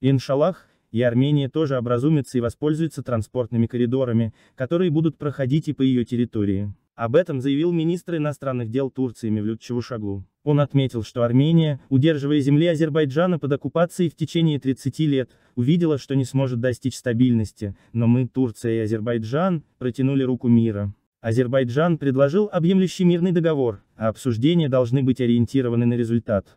Иншаллах, и Армения тоже образумится и воспользуется транспортными коридорами, которые будут проходить и по ее территории. Об этом заявил министр иностранных дел Турции Мевлюд Чавушаглу. Он отметил, что Армения, удерживая земли Азербайджана под оккупацией в течение 30 лет, увидела, что не сможет достичь стабильности, но мы, Турция и Азербайджан, протянули руку мира. Азербайджан предложил объемлющий мирный договор, а обсуждения должны быть ориентированы на результат.